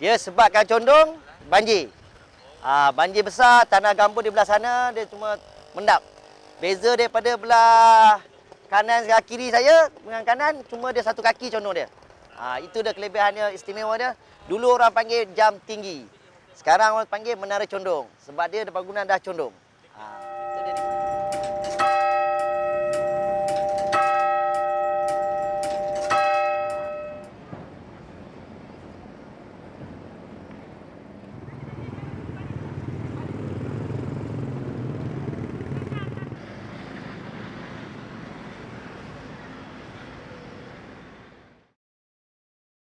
Dia sebabkan condong banjir. Ah ha, banjir besar tanah gambut di belah sana dia cuma mendap. Beza daripada belah kanan ke kiri saya dengan kanan cuma dia satu kaki condong dia. Ha, itu dia kelebihannya istimewa dia. Dulu orang panggil jam tinggi. Sekarang orang panggil menara condong sebab dia ada bangunan dah condong. Ha, itu dia.